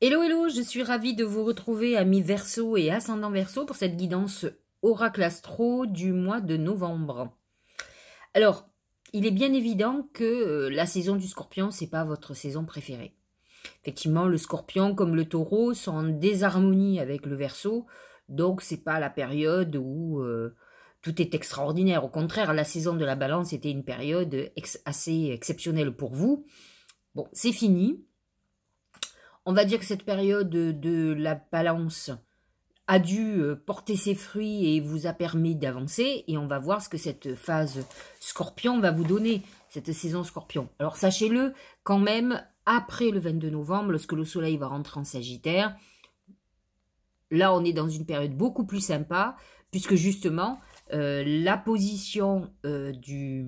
Hello hello, je suis ravie de vous retrouver amis Verseau et ascendant Verseau pour cette guidance oracle astro du mois de novembre. Alors, il est bien évident que euh, la saison du Scorpion c'est pas votre saison préférée. Effectivement, le Scorpion comme le Taureau sont en désharmonie avec le Verseau, donc c'est pas la période où euh, tout est extraordinaire. Au contraire, la saison de la Balance était une période assez exceptionnelle pour vous. Bon, c'est fini on va dire que cette période de la balance a dû euh, porter ses fruits et vous a permis d'avancer. Et on va voir ce que cette phase scorpion va vous donner, cette saison scorpion. Alors sachez-le, quand même, après le 22 novembre, lorsque le soleil va rentrer en Sagittaire, là on est dans une période beaucoup plus sympa, puisque justement, euh, la position euh, du,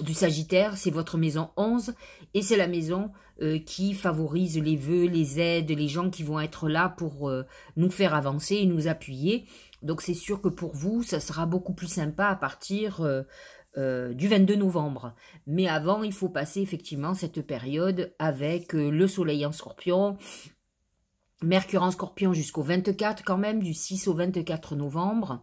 du Sagittaire, c'est votre maison 11 et c'est la maison euh, qui favorise les vœux, les aides, les gens qui vont être là pour euh, nous faire avancer et nous appuyer. Donc c'est sûr que pour vous, ça sera beaucoup plus sympa à partir euh, du 22 novembre. Mais avant, il faut passer effectivement cette période avec le soleil en scorpion, Mercure en scorpion jusqu'au 24 quand même, du 6 au 24 novembre.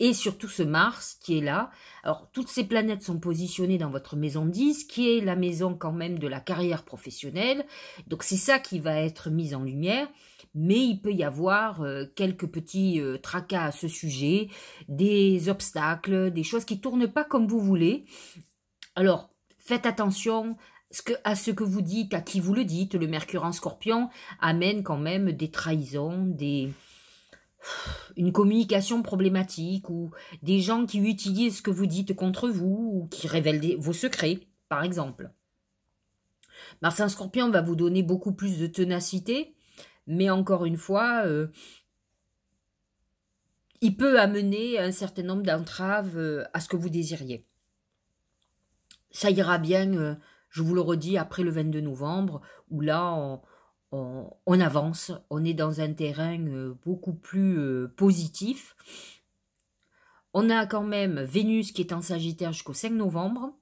Et surtout ce Mars qui est là. Alors toutes ces planètes sont positionnées dans votre maison 10, qui est la maison quand même de la carrière professionnelle. Donc c'est ça qui va être mis en lumière. Mais il peut y avoir euh, quelques petits euh, tracas à ce sujet, des obstacles, des choses qui tournent pas comme vous voulez. Alors faites attention que, à ce que vous dites, à qui vous le dites, le Mercure en scorpion amène quand même des trahisons, des une communication problématique ou des gens qui utilisent ce que vous dites contre vous ou qui révèlent vos secrets, par exemple. Mars en scorpion va vous donner beaucoup plus de tenacité, mais encore une fois, euh, il peut amener un certain nombre d'entraves euh, à ce que vous désiriez. Ça ira bien euh, je vous le redis, après le 22 novembre, où là, on, avance, on est dans un terrain euh, beaucoup plus euh, positif. On a quand même Vénus qui est en Sagittaire jusqu'au 5 novembre.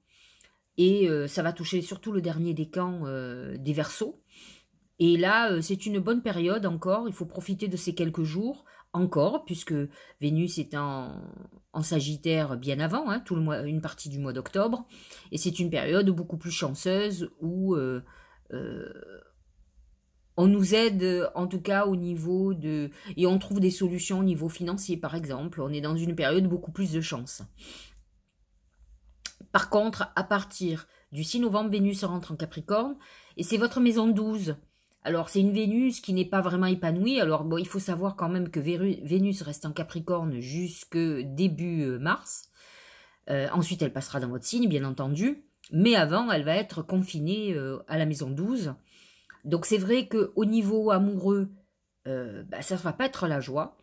Et euh, ça va toucher surtout le dernier décan camps des Verseaux. Et là, c'est une bonne période encore. Il faut profiter de ces quelques jours encore, puisque Vénus est en, Sagittaire bien avant, hein, tout le mois, une partie du mois d'octobre, et c'est une période beaucoup plus chanceuse où euh, euh, on nous aide, en tout cas au niveau de, et on trouve des solutions au niveau financier par exemple. On est dans une période beaucoup plus de chance. Par contre, à partir du 6 novembre, Vénus rentre en Capricorne, et c'est votre maison 12 alors c'est une Vénus qui n'est pas vraiment épanouie. Alors bon, il faut savoir quand même que Vénus reste en Capricorne jusque début euh, mars. Euh, ensuite, elle passera dans votre signe, bien entendu. Mais avant, elle va être confinée euh, à la maison 12. Donc c'est vrai qu'au niveau amoureux, bah, ça ne va pas être la joie.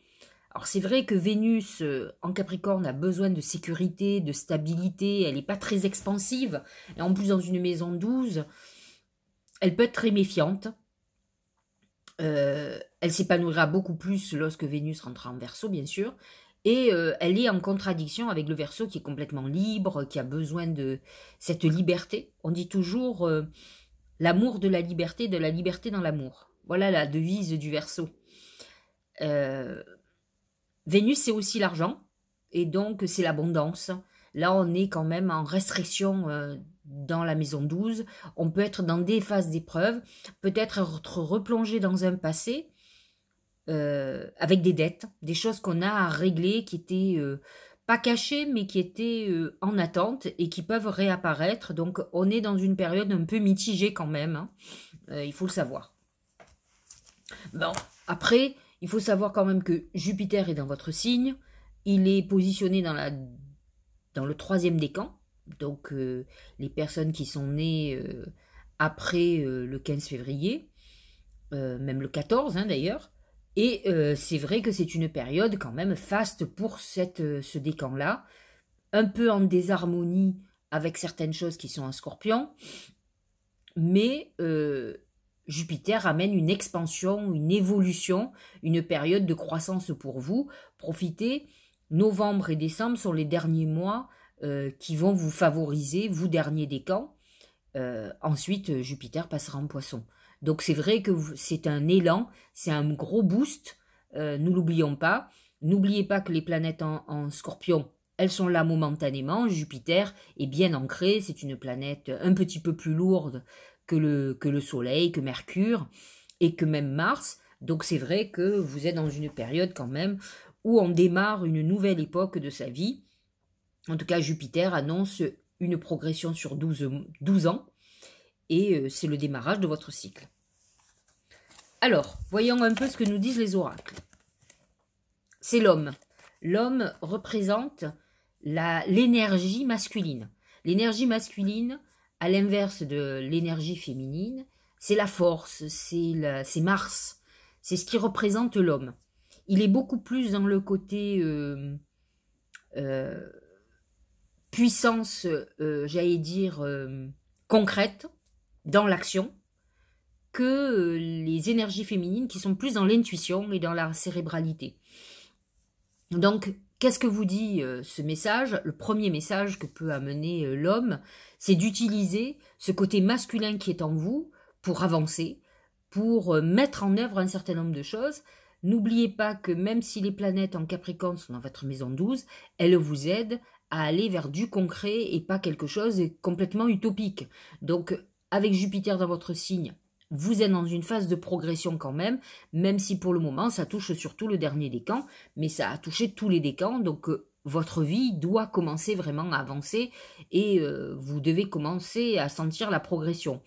Alors c'est vrai que Vénus en Capricorne a besoin de sécurité, de stabilité, elle n'est pas très expansive, et en plus dans une maison 12, elle peut être très méfiante, euh, elle s'épanouira beaucoup plus lorsque Vénus rentrera en verso, bien sûr. Et euh, elle est en contradiction avec le verso qui est complètement libre, qui a besoin de cette liberté. On dit toujours euh, l'amour de la liberté, de la liberté dans l'amour. Voilà la devise du verso. Vénus, c'est aussi l'argent, et donc c'est l'abondance. Là, on est quand même en restriction dans la maison 12, on peut être dans des phases d'épreuve, peut-être être replongé dans un passé euh, avec des dettes, des choses qu'on a à régler qui n'étaient euh, pas cachées mais qui étaient euh, en attente et qui peuvent réapparaître. Donc on est dans une période un peu mitigée quand même, hein. il faut le savoir. Bon, après, il faut savoir quand même que Jupiter est dans votre signe, il est positionné dans, la, dans le troisième décan, donc euh, les personnes qui sont nées euh, après euh, le 15 février, même le 14 hein, d'ailleurs. Et c'est vrai que c'est une période quand même faste pour ce décan-là, un peu en désharmonie avec certaines choses qui sont en scorpion, mais Jupiter amène une expansion, une évolution, une période de croissance pour vous. Profitez, novembre et décembre sont les derniers mois euh, qui vont vous favoriser, vous dernier des camps. Euh, ensuite, euh, Jupiter passera en poisson. Donc c'est vrai que c'est un élan, c'est un gros boost, euh, nous l'oublions pas. N'oubliez pas que les planètes en, en, scorpion, elles sont là momentanément. Jupiter est bien ancré, c'est une planète un petit peu plus lourde que le, que le Soleil, que Mercure et que même Mars. Donc c'est vrai que vous êtes dans une période quand même où on démarre une nouvelle époque de sa vie en tout cas, Jupiter annonce une progression sur 12, ans et euh, c'est le démarrage de votre cycle. Alors, voyons un peu ce que nous disent les oracles. C'est l'homme. L'homme représente l'énergie masculine. L'énergie masculine, à l'inverse de l'énergie féminine, c'est la force, c'est Mars, c'est ce qui représente l'homme. Il est beaucoup plus dans le côté euh, euh, puissance, euh, j'allais dire, euh, concrète dans l'action que euh, les énergies féminines qui sont plus dans l'intuition et dans la cérébralité. Donc, qu'est-ce que vous dit ce message Le premier message que peut amener l'homme, c'est d'utiliser ce côté masculin qui est en vous pour avancer, pour mettre en œuvre un certain nombre de choses. N'oubliez pas que même si les planètes en Capricorne sont dans votre maison 12, elles vous aident à aller vers du concret et pas quelque chose de complètement utopique. Donc avec Jupiter dans votre signe, vous êtes dans une phase de progression quand même, même si pour le moment ça touche surtout le dernier décan, mais ça a touché tous les décans, donc euh, votre vie doit commencer vraiment à avancer et euh, vous devez commencer à sentir la progression.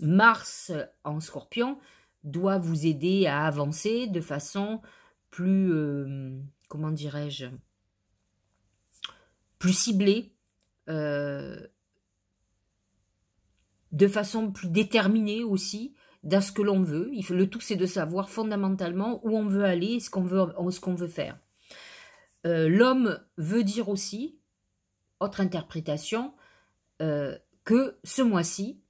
Mars euh, en scorpion doit vous aider à avancer de façon plus, comment dirais-je, plus ciblé, euh, de façon plus déterminée aussi, dans ce que l'on veut. Le tout, c'est de savoir fondamentalement où on veut aller et ce qu'on veut, veut faire. Euh, l'homme veut dire aussi, autre interprétation, euh, que ce mois-ci,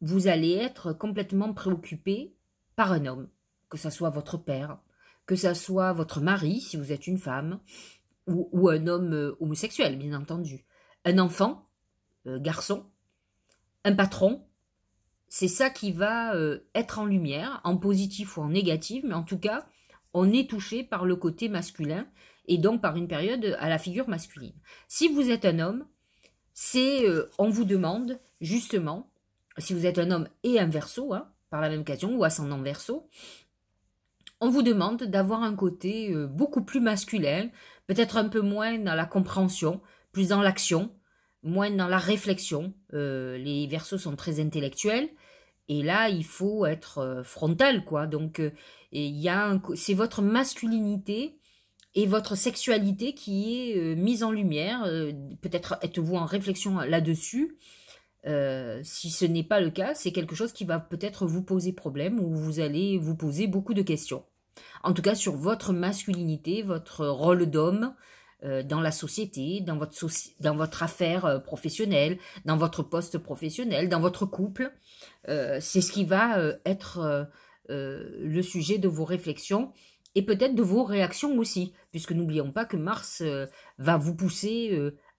vous allez être complètement préoccupé par un homme, que ce soit votre père, que ce soit votre mari si vous êtes une femme, ou, un homme euh, homosexuel, bien entendu. Un enfant, euh, garçon, un patron, c'est ça qui va euh, être en lumière, en positif ou en négatif, mais en tout cas, on est touché par le côté masculin et donc par une période à la figure masculine. Si vous êtes un homme, c'est on vous demande justement, si vous êtes un homme et un verso, hein, par la même occasion, ou son ascendant verso, on vous demande d'avoir un côté euh, beaucoup plus masculin, peut-être un peu moins dans la compréhension, plus dans l'action, moins dans la réflexion. Euh, les versos sont très intellectuels. Et là, il faut être euh, frontal, quoi. Donc, il c'est votre masculinité et votre sexualité qui est mise en lumière. peut-être êtes-vous en réflexion là-dessus. Euh, si ce n'est pas le cas, c'est quelque chose qui va peut-être vous poser problème ou vous allez vous poser beaucoup de questions. En tout cas sur votre masculinité, votre rôle d'homme euh, dans la société, dans votre, dans votre affaire euh, professionnelle, dans votre poste professionnel, dans votre couple. c'est ce qui va être le sujet de vos réflexions et peut-être de vos réactions aussi, puisque n'oublions pas que Mars va vous pousser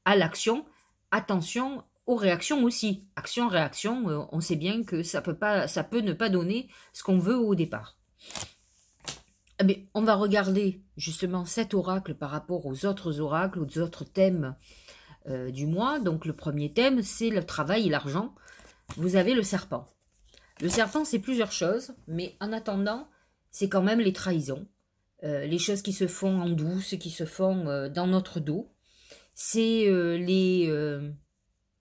à l'action. Attention aux réactions aussi. Action, réaction, euh, on sait bien que ça peut, pas, ça peut ne pas donner ce qu'on veut au départ. Mais eh on va regarder justement cet oracle par rapport aux autres oracles, aux autres thèmes euh, du mois. Donc le premier thème, c'est le travail et l'argent. Vous avez le serpent. Le serpent, c'est plusieurs choses, mais en attendant, c'est quand même les trahisons, euh, les choses qui se font en douce, qui se font dans notre dos. C'est les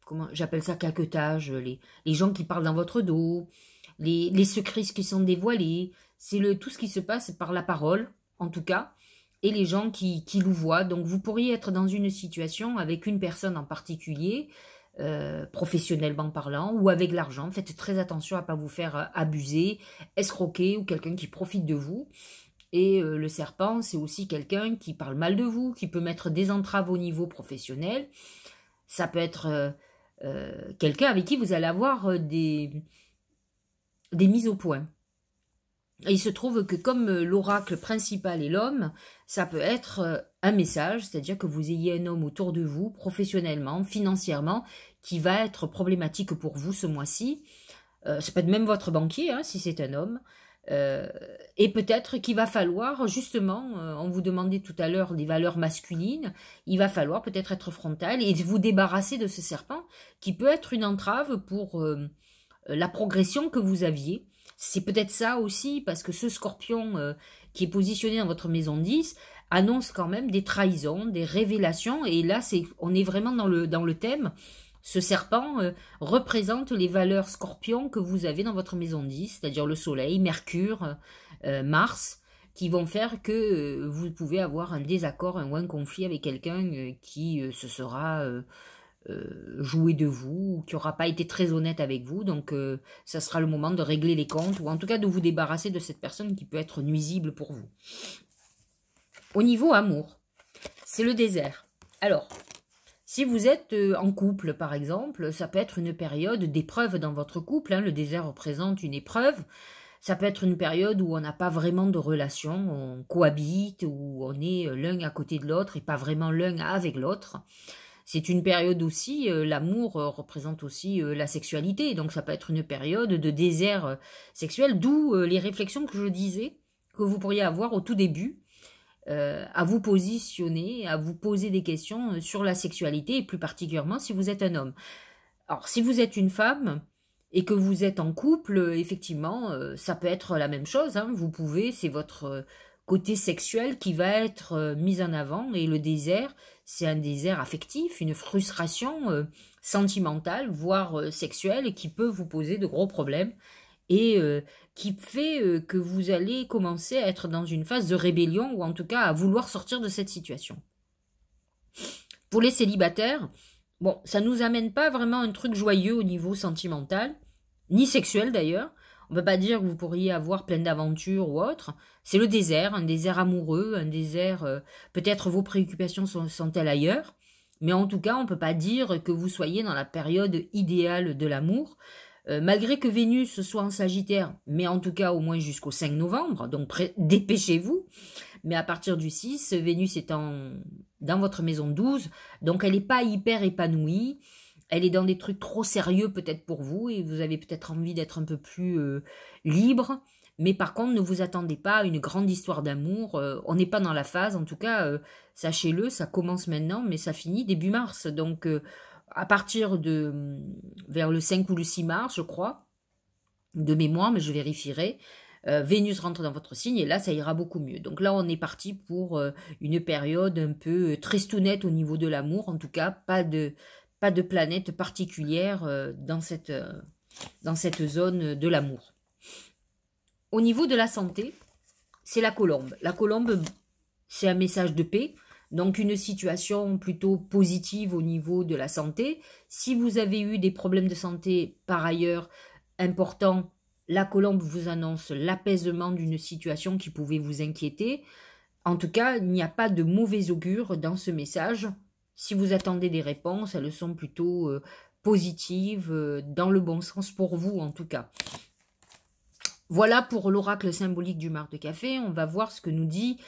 comment j'appelle ça caquetage, les, les, gens qui parlent dans votre dos, les, secrets qui sont dévoilés, c'est le tout ce qui se passe par la parole, en tout cas, et les gens qui, qui voient. Donc vous pourriez être dans une situation avec une personne en particulier, euh, professionnellement parlant, ou avec l'argent. Faites très attention à ne pas vous faire euh, abuser, escroquer, ou quelqu'un qui profite de vous. Et euh, le serpent, c'est aussi quelqu'un qui parle mal de vous, qui peut mettre des entraves au niveau professionnel. Ça peut être euh, quelqu'un avec qui vous allez avoir euh, des, des mises au point. Et il se trouve que comme euh, l'oracle principal est l'homme, ça peut être un message, c'est-à-dire que vous ayez un homme autour de vous, professionnellement, financièrement, qui va être problématique pour vous ce mois-ci. C'est ça peut être même votre banquier, hein, si c'est un homme. Euh, et peut-être qu'il va falloir, justement, euh, on vous demandait tout à l'heure des valeurs masculines, il va falloir peut-être être frontal et vous débarrasser de ce serpent qui peut être une entrave pour euh, la progression que vous aviez. C'est peut-être ça aussi, parce que ce scorpion qui est positionné dans votre maison 10 annonce quand même des trahisons, des révélations, et là, c'est, on est vraiment dans le, dans le thème ce serpent euh, représente les valeurs scorpions que vous avez dans votre maison 10, c'est-à-dire le Soleil, Mercure, euh, euh, Mars, qui vont faire que vous pouvez avoir un désaccord un, ou un conflit avec quelqu'un qui se sera joué de vous, ou qui n'aura pas été très honnête avec vous. Donc, ça sera le moment de régler les comptes, ou en tout cas de vous débarrasser de cette personne qui peut être nuisible pour vous. Au niveau amour, c'est le désert. Alors, si vous êtes euh, en couple, par exemple, ça peut être une période d'épreuve dans votre couple. Hein. le désert représente une épreuve. Ça peut être une période où on n'a pas vraiment de relation, on cohabite, où on est euh, l'un à côté de l'autre et pas vraiment l'un avec l'autre. C'est une période aussi, euh, l'amour représente aussi la sexualité, donc ça peut être une période de désert sexuel, d'où les réflexions que je disais que vous pourriez avoir au tout début euh, à vous positionner, à vous poser des questions euh, sur la sexualité, et plus particulièrement si vous êtes un homme. Alors, si vous êtes une femme et que vous êtes en couple, euh, effectivement, ça peut être la même chose. Hein. vous pouvez, c'est votre côté sexuel qui va être mis en avant, et le désert, c'est un désert affectif, une frustration sentimentale, voire sexuelle, qui peut vous poser de gros problèmes et qui fait que vous allez commencer à être dans une phase de rébellion ou en tout cas à vouloir sortir de cette situation. Pour les célibataires, bon, ça nous amène pas vraiment un truc joyeux au niveau sentimental, ni sexuel d'ailleurs. On ne peut pas dire que vous pourriez avoir plein d'aventures ou autre. C'est le désert, un désert amoureux, un désert. Peut-être vos préoccupations sont-elles ailleurs, mais en tout cas, on ne peut pas dire que vous soyez dans la période idéale de l'amour. Euh, malgré que Vénus soit en Sagittaire, mais en tout cas au moins jusqu'au 5 novembre, donc dépêchez-vous. Mais à partir du 6, Vénus est en, dans votre maison 12, donc elle n'est pas hyper épanouie. Elle est dans des trucs trop sérieux peut-être pour vous et vous avez peut-être envie d'être un peu plus euh, libre. Mais par contre, ne vous attendez pas à une grande histoire d'amour. Euh, on n'est pas dans la phase, en tout cas, sachez-le, ça commence maintenant, mais ça finit début mars. Donc à partir de mm, vers le 5 ou le 6 mars, je crois, de mémoire, mais je vérifierai. Euh, Vénus rentre dans votre signe et là ça ira beaucoup mieux. Donc là on est parti pour euh, une période un peu euh, tristounette au niveau de l'amour, en tout cas pas de pas de planète particulière dans cette dans cette zone de l'amour. Au niveau de la santé, c'est la colombe. La colombe c'est un message de paix, donc une situation plutôt positive au niveau de la santé. Si vous avez eu des problèmes de santé par ailleurs importants, la colombe vous annonce l'apaisement d'une situation qui pouvait vous inquiéter. En tout cas, il n'y a pas de mauvais augure dans ce message. Si vous attendez des réponses, elles sont plutôt euh, positives, euh, dans le bon sens pour vous en tout cas. Voilà pour l'oracle symbolique du mar de café. On va voir ce que nous dit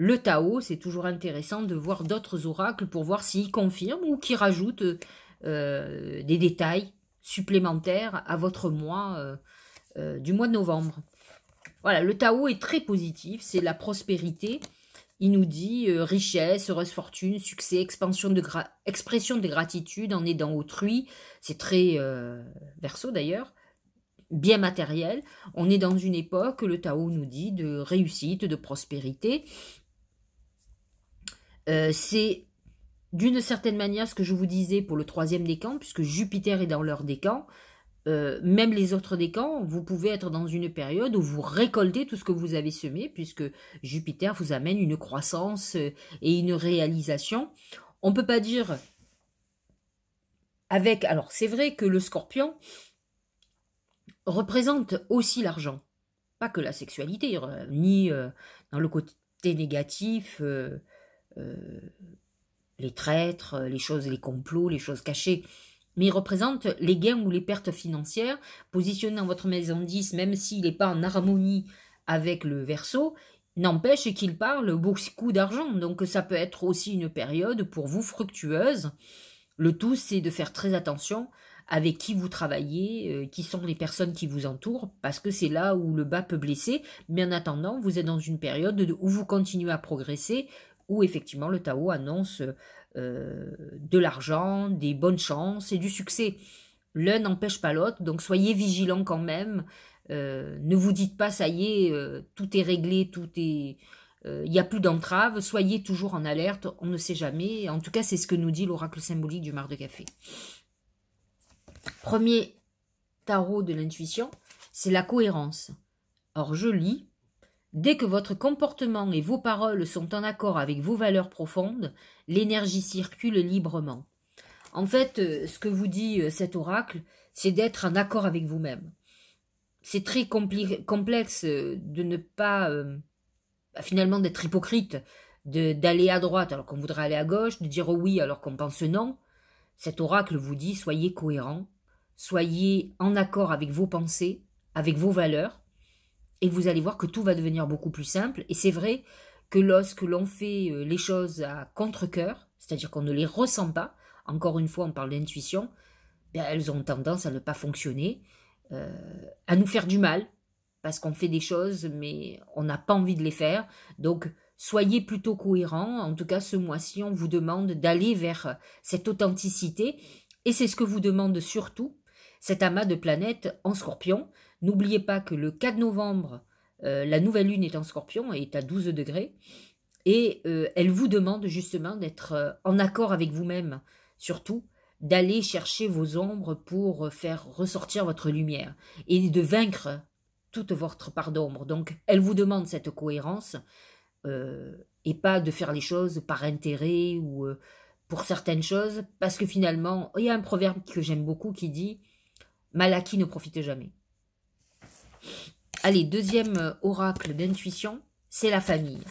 le Tao, c'est toujours intéressant de voir d'autres oracles pour voir s'ils confirment ou qui rajoutent euh, des détails supplémentaires à votre mois euh, euh, du mois de novembre. Voilà, le Tao est très positif, c'est la prospérité. Il nous dit richesse, heureuse fortune, succès, expansion de expression de gratitude en aidant autrui. C'est très verso d'ailleurs bien matériel. On est dans une époque, le Tao nous dit, de réussite, de prospérité. Euh, c'est d'une certaine manière ce que je vous disais pour le troisième décan, puisque Jupiter est dans leur décan. Euh, même les autres décans, vous pouvez être dans une période où vous récoltez tout ce que vous avez semé, puisque Jupiter vous amène une croissance euh, et une réalisation. On ne peut pas dire avec... Alors c'est vrai que le scorpion représente aussi l'argent, pas que la sexualité, ni dans le côté négatif. Euh, les traîtres, les choses, les complots, les choses cachées mais il représente les gains ou les pertes financières. Positionné dans votre maison 10, même s'il n'est pas en harmonie avec le verso, n'empêche qu'il parle beaucoup d'argent. Donc ça peut être aussi une période pour vous fructueuse. Le tout, c'est de faire très attention avec qui vous travaillez, euh, qui sont les personnes qui vous entourent, parce que c'est là où le bas peut blesser. Mais en attendant, vous êtes dans une période où vous continuez à progresser, où effectivement le Tao annonce euh, de l'argent, des bonnes chances et du succès. L'un n'empêche pas l'autre, donc soyez vigilants quand même. Euh, ne vous dites pas ça y est, euh, tout est réglé, tout est, il n'y a plus d'entrave. Soyez toujours en alerte, on ne sait jamais. En tout cas, c'est ce que nous dit l'oracle symbolique du mar de café. Premier tarot de l'intuition, c'est la cohérence. Or, je lis Dès que votre comportement et vos paroles sont en accord avec vos valeurs profondes, l'énergie circule librement. En fait, euh, ce que vous dit euh, cet oracle, c'est d'être en accord avec vous-même. C'est très complexe euh, de ne pas bah, finalement d'être hypocrite, d'aller à droite alors qu'on voudrait aller à gauche, de dire oui alors qu'on pense non. Cet oracle vous dit soyez cohérent, soyez en accord avec vos pensées, avec vos valeurs, et vous allez voir que tout va devenir beaucoup plus simple. Et c'est vrai que lorsque l'on fait euh, les choses à contre-coeur, c'est-à-dire qu'on ne les ressent pas, encore une fois on parle d'intuition, ben, elles ont tendance à ne pas fonctionner, euh, à nous faire du mal, parce qu'on fait des choses mais on n'a pas envie de les faire. Donc soyez plutôt cohérents. En tout cas, ce mois-ci, on vous demande d'aller vers cette authenticité. Et c'est ce que vous demande surtout cet amas de planètes en scorpion. N'oubliez pas que le 4 novembre, euh, la nouvelle lune est en scorpion et est à 12 degrés. Et euh, elle vous demande justement d'être euh, en accord avec vous-même, surtout d'aller chercher vos ombres pour faire ressortir votre lumière et de vaincre toute votre part d'ombre. Donc elle vous demande cette cohérence et pas de faire les choses par intérêt ou pour certaines choses, parce que finalement, il y a un proverbe que j'aime beaucoup qui dit Malaki ne profite jamais. Allez, deuxième euh, oracle d'intuition, c'est la famille.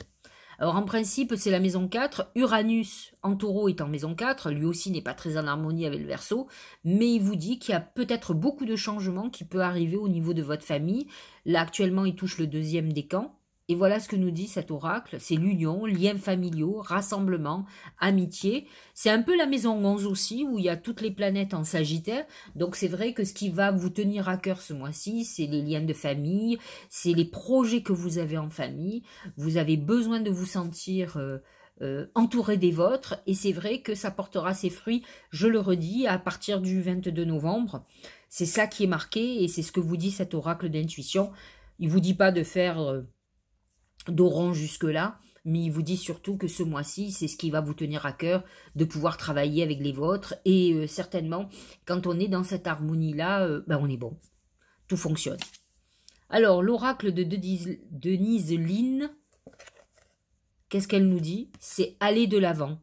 Alors en principe, c'est la maison 4. Uranus en taureau est en maison 4. Lui aussi n'est pas très en harmonie avec le verso. Mais il vous dit qu'il y a peut-être beaucoup de changements qui peuvent arriver au niveau de votre famille. Là, actuellement, il touche le deuxième des camps. Et voilà ce que nous dit cet oracle, c'est l'union, liens familiaux, rassemblement, amitié. C'est un peu la maison 11 aussi, où il y a toutes les planètes en Sagittaire. Donc c'est vrai que ce qui va vous tenir à cœur ce mois-ci, c'est les liens de famille, c'est les projets que vous avez en famille. Vous avez besoin de vous sentir... Euh, euh, entouré des vôtres et c'est vrai que ça portera ses fruits, je le redis, à partir du 22 novembre. C'est ça qui est marqué et c'est ce que vous dit cet oracle d'intuition. Il vous dit pas de faire euh, d'orange jusque-là, mais il vous dit surtout que ce mois-ci, c'est ce qui va vous tenir à cœur de pouvoir travailler avec les vôtres. Et euh, certainement, quand on est dans cette harmonie-là, euh, ben on est bon. Tout fonctionne. Alors, l'oracle de Denise Lynn, qu'est-ce qu'elle nous dit C'est aller de l'avant.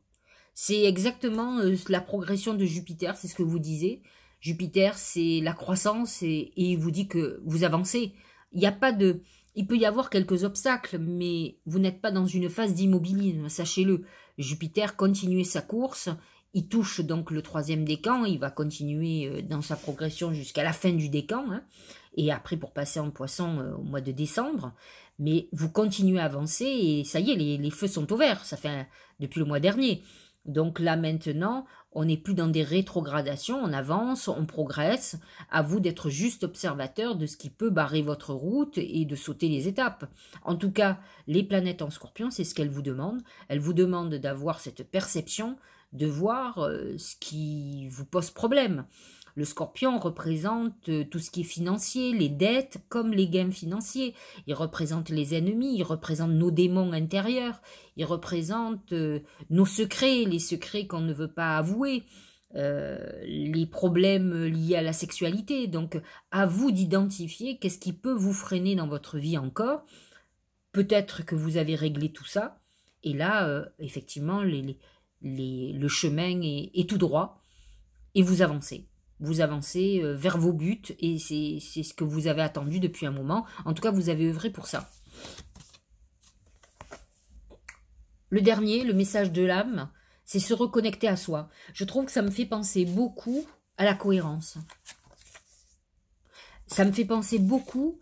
C'est exactement euh, la progression de Jupiter, c'est ce que vous disiez. Jupiter, c'est la croissance et, et, il vous dit que vous avancez. Il n'y a pas de il peut y avoir quelques obstacles, mais vous n'êtes pas dans une phase d'immobilisme, sachez-le. Jupiter continue sa course, il touche donc le troisième décan, il va continuer euh, dans sa progression jusqu'à la fin du décan, hein, et après pour passer en poisson euh, au mois de décembre. Mais vous continuez à avancer et ça y est, les, feux sont ouverts, ça fait depuis le mois dernier. Donc là maintenant, on n'est plus dans des rétrogradations, on avance, on progresse. À vous d'être juste observateur de ce qui peut barrer votre route et de sauter les étapes. En tout cas, les planètes en scorpion, c'est ce qu'elles vous demandent. Elles vous demandent d'avoir cette perception, de voir euh, ce qui vous pose problème. Le scorpion représente euh, tout ce qui est financier, les dettes comme les gains financiers. Il représente les ennemis, il représente nos démons intérieurs, il représente euh, nos secrets, les secrets qu'on ne veut pas avouer. Euh, les problèmes liés à la sexualité. Donc, à vous d'identifier qu'est-ce qui peut vous freiner dans votre vie encore. Peut-être que vous avez réglé tout ça. Et là, effectivement, le chemin est tout droit et vous avancez. Vous avancez euh, vers vos buts et c'est ce que vous avez attendu depuis un moment. En tout cas, vous avez œuvré pour ça. Le dernier, le message de l'âme, c'est se reconnecter à soi. Je trouve que ça me fait penser beaucoup à la cohérence. Ça me fait penser beaucoup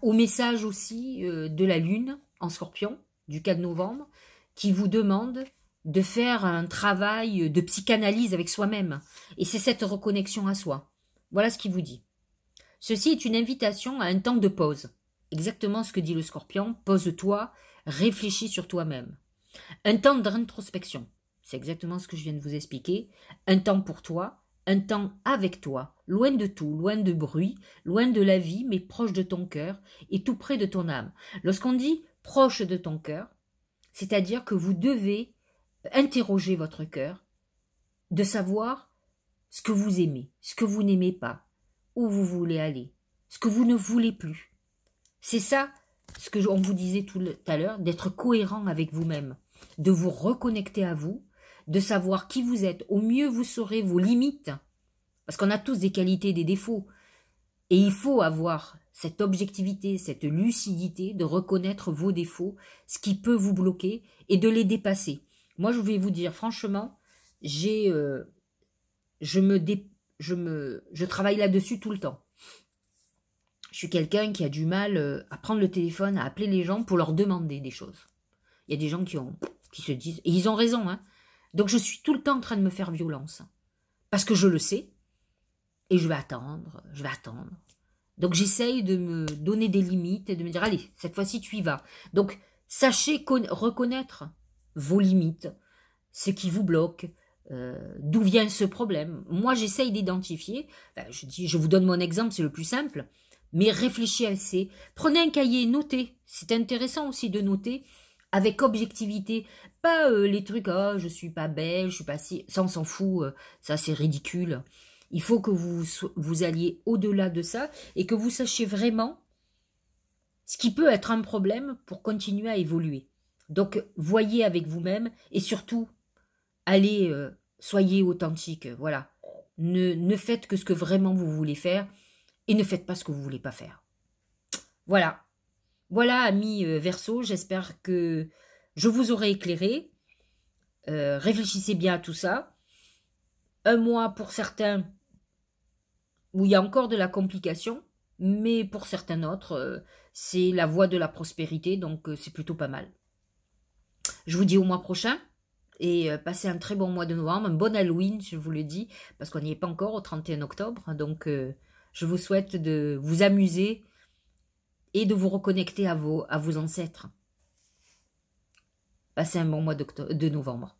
au message aussi euh, de la Lune en scorpion du 4 novembre qui vous demande de faire un travail de psychanalyse avec soi-même. Et c'est cette reconnexion à soi. Voilà ce qu'il vous dit. Ceci est une invitation à un temps de pause. Exactement ce que dit le scorpion, pose-toi, réfléchis sur toi-même. Un temps d'introspection, c'est exactement ce que je viens de vous expliquer, un temps pour toi, un temps avec toi, loin de tout, loin de bruit, loin de la vie, mais proche de ton cœur et tout près de ton âme. Lorsqu'on dit proche de ton cœur, c'est-à-dire que vous devez interroger votre cœur, de savoir ce que vous aimez, ce que vous n'aimez pas, où vous voulez aller, ce que vous ne voulez plus. C'est ça ce que on vous disait tout à l'heure, d'être cohérent avec vous-même, de vous reconnecter à vous, de savoir qui vous êtes. Au mieux, vous saurez vos limites, parce qu'on a tous des qualités des défauts. Et il faut avoir cette objectivité, cette lucidité de reconnaître vos défauts, ce qui peut vous bloquer, et de les dépasser. Moi, je vais vous dire, franchement, j'ai, euh, je me, je me, je travaille là-dessus tout le temps. Je suis quelqu'un qui a du mal euh, à prendre le téléphone, à appeler les gens pour leur demander des choses. Il y a des gens qui ont, qui se disent, et ils ont raison, hein. Donc je suis tout le temps en train de me faire violence parce que je le sais et je vais attendre, je vais attendre. Donc j'essaye de me donner des limites et de me dire allez cette fois-ci tu y vas. Donc sachez reconnaître vos limites, ce qui vous bloque, euh, d'où vient ce problème. Moi, j'essaye d'identifier. je, vous donne mon exemple, c'est le plus simple. Mais réfléchis assez. Prenez un cahier, notez. C'est intéressant aussi de noter avec objectivité. Pas euh, les trucs, oh, je suis pas belle, je suis pas si. Ça, on s'en fout. Euh, ça, c'est ridicule. Il faut que vous, vous alliez au-delà de ça et que vous sachiez vraiment ce qui peut être un problème pour continuer à évoluer. Donc voyez avec vous-même et surtout allez, euh, soyez authentique, voilà. Ne, ne faites que ce que vraiment vous voulez faire et ne faites pas ce que vous voulez pas faire. Voilà. Voilà, amis euh, Verso, j'espère que je vous aurai éclairé. Euh, réfléchissez bien à tout ça. Un mois pour certains où il y a encore de la complication, mais pour certains autres, c'est la voie de la prospérité, donc c'est plutôt pas mal. Je vous dis au mois prochain et euh, passez un très bon mois de novembre, un bon Halloween, je vous le dis, parce qu'on n'y est pas encore au 31 octobre. Donc, euh, je vous souhaite de vous amuser et de vous reconnecter à vos, à vos ancêtres. Passez un bon mois de novembre.